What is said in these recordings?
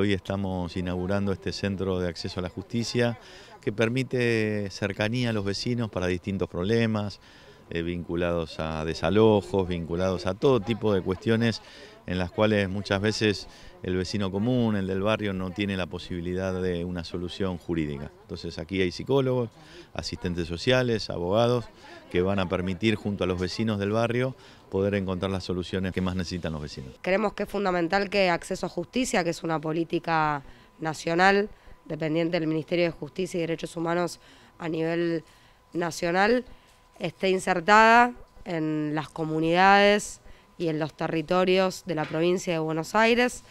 Hoy estamos inaugurando este centro de acceso a la justicia que permite cercanía a los vecinos para distintos problemas, eh, vinculados a desalojos, vinculados a todo tipo de cuestiones en las cuales muchas veces el vecino común, el del barrio, no tiene la posibilidad de una solución jurídica. Entonces aquí hay psicólogos, asistentes sociales, abogados, que van a permitir junto a los vecinos del barrio poder encontrar las soluciones que más necesitan los vecinos. Creemos que es fundamental que acceso a justicia, que es una política nacional, dependiente del Ministerio de Justicia y Derechos Humanos a nivel nacional, esté insertada en las comunidades y en los territorios de la provincia de Buenos Aires,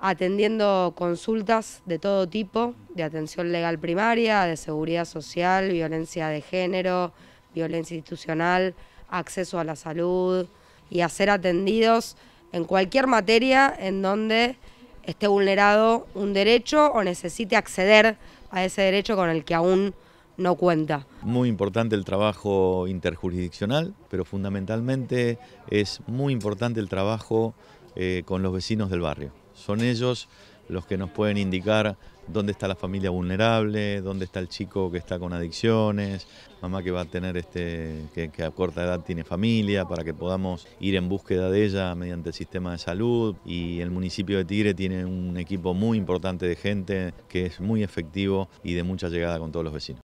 atendiendo consultas de todo tipo, de atención legal primaria, de seguridad social, violencia de género, violencia institucional, acceso a la salud, y a ser atendidos en cualquier materia en donde esté vulnerado un derecho o necesite acceder a ese derecho con el que aún no cuenta. Muy importante el trabajo interjurisdiccional, pero fundamentalmente es muy importante el trabajo eh, con los vecinos del barrio. Son ellos los que nos pueden indicar dónde está la familia vulnerable, dónde está el chico que está con adicciones, mamá que va a tener este, que, que, a corta edad tiene familia, para que podamos ir en búsqueda de ella mediante el sistema de salud. Y el municipio de Tigre tiene un equipo muy importante de gente que es muy efectivo y de mucha llegada con todos los vecinos.